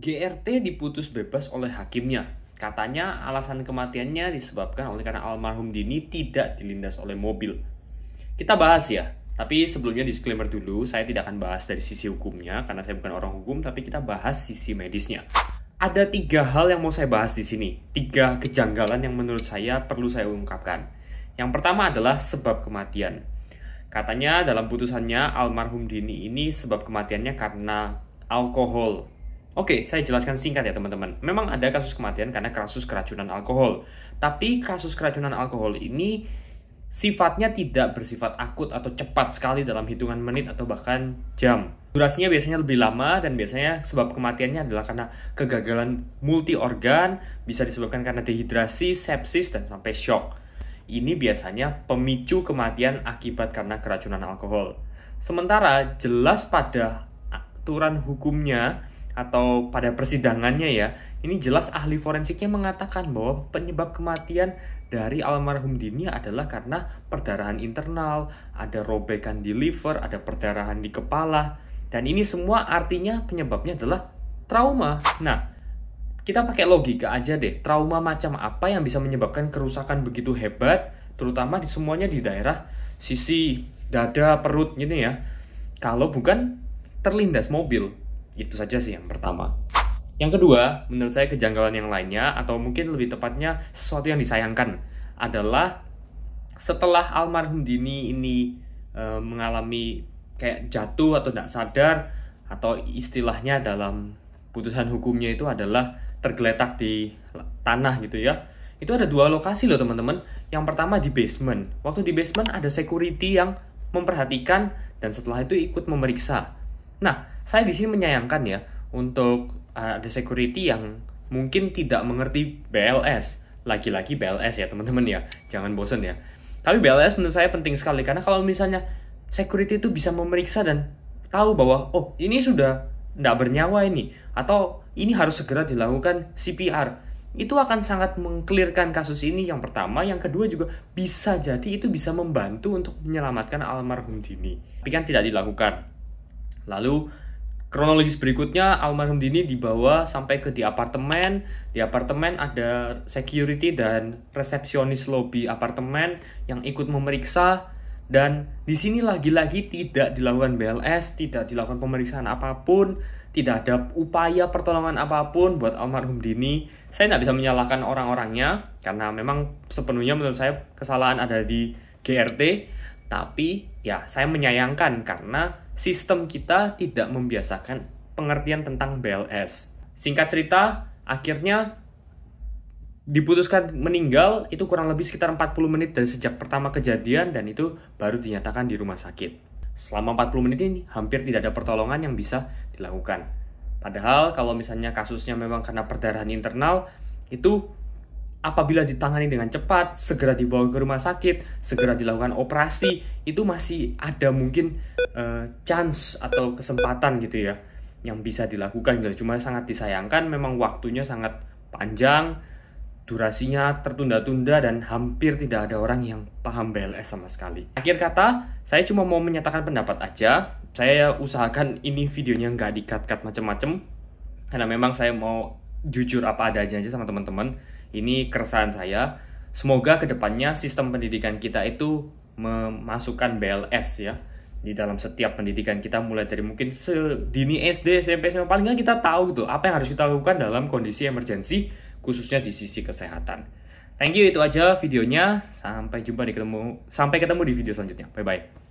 GRT diputus bebas oleh hakimnya. Katanya alasan kematiannya disebabkan oleh karena almarhum Dini tidak dilindas oleh mobil. Kita bahas ya, tapi sebelumnya disclaimer dulu, saya tidak akan bahas dari sisi hukumnya karena saya bukan orang hukum, tapi kita bahas sisi medisnya. Ada tiga hal yang mau saya bahas di sini, tiga kejanggalan yang menurut saya perlu saya ungkapkan. Yang pertama adalah sebab kematian. Katanya dalam putusannya almarhum Dini ini sebab kematiannya karena alkohol Oke, saya jelaskan singkat ya teman-teman. Memang ada kasus kematian karena kasus keracunan alkohol. Tapi kasus keracunan alkohol ini sifatnya tidak bersifat akut atau cepat sekali dalam hitungan menit atau bahkan jam. Durasinya biasanya lebih lama dan biasanya sebab kematiannya adalah karena kegagalan multi organ, bisa disebabkan karena dehidrasi, sepsis, dan sampai shock. Ini biasanya pemicu kematian akibat karena keracunan alkohol. Sementara jelas pada aturan hukumnya atau pada persidangannya ya, ini jelas ahli forensiknya mengatakan bahwa penyebab kematian dari almarhum Dini adalah karena perdarahan internal, ada robekan di liver, ada perdarahan di kepala, dan ini semua artinya penyebabnya adalah trauma. Nah, kita pakai logika aja deh, trauma macam apa yang bisa menyebabkan kerusakan begitu hebat, terutama di semuanya di daerah sisi dada, perut gitu ya. Kalau bukan terlindas mobil, itu saja sih yang pertama. Yang kedua, menurut saya kejanggalan yang lainnya atau mungkin lebih tepatnya sesuatu yang disayangkan adalah setelah almarhum Dini ini e, mengalami kayak jatuh atau tidak sadar atau istilahnya dalam putusan hukumnya itu adalah tergeletak di tanah gitu ya. Itu ada dua lokasi loh teman-teman. Yang pertama di basement. Waktu di basement ada security yang memperhatikan dan setelah itu ikut memeriksa Nah, saya di sini menyayangkan ya untuk ah, ada uh, security yang mungkin tidak mengerti BLS. Lagi-lagi BLS ya teman-teman ya, jangan bosen ya. Tapi BLS menurut saya penting sekali karena kalau misalnya security itu bisa memeriksa dan tahu bahwa oh ini sudah tidak bernyawa ini atau ini harus segera dilakukan CPR itu akan sangat mengklirkan kasus ini yang pertama yang kedua juga bisa jadi itu bisa membantu untuk menyelamatkan almarhum Dini tapi kan tidak dilakukan Lalu kronologis berikutnya almarhum Dini dibawa sampai ke di apartemen. Di apartemen ada security dan resepsionis lobby apartemen yang ikut memeriksa dan di sini lagi-lagi tidak dilakukan BLS, tidak dilakukan pemeriksaan apapun, tidak ada upaya pertolongan apapun buat almarhum Dini. Saya tidak bisa menyalahkan orang-orangnya karena memang sepenuhnya menurut saya kesalahan ada di GRT. Tapi ya saya menyayangkan karena sistem kita tidak membiasakan pengertian tentang BLS. Singkat cerita, akhirnya diputuskan meninggal itu kurang lebih sekitar 40 menit dari sejak pertama kejadian dan itu baru dinyatakan di rumah sakit. Selama 40 menit ini hampir tidak ada pertolongan yang bisa dilakukan. Padahal kalau misalnya kasusnya memang karena perdarahan internal, itu apabila ditangani dengan cepat, segera dibawa ke rumah sakit, segera dilakukan operasi, itu masih ada mungkin uh, chance atau kesempatan gitu ya yang bisa dilakukan gitu. Cuma sangat disayangkan memang waktunya sangat panjang, durasinya tertunda-tunda dan hampir tidak ada orang yang paham BLS sama sekali. Akhir kata, saya cuma mau menyatakan pendapat aja. Saya usahakan ini videonya nggak dikat-kat macam-macam karena memang saya mau jujur apa adanya aja sama teman-teman ini keresahan saya. Semoga kedepannya sistem pendidikan kita itu memasukkan BLS ya di dalam setiap pendidikan kita mulai dari mungkin sedini SD, SMP, SMA paling nggak kita tahu gitu apa yang harus kita lakukan dalam kondisi emergensi khususnya di sisi kesehatan. Thank you itu aja videonya. Sampai jumpa di ketemu sampai ketemu di video selanjutnya. Bye bye.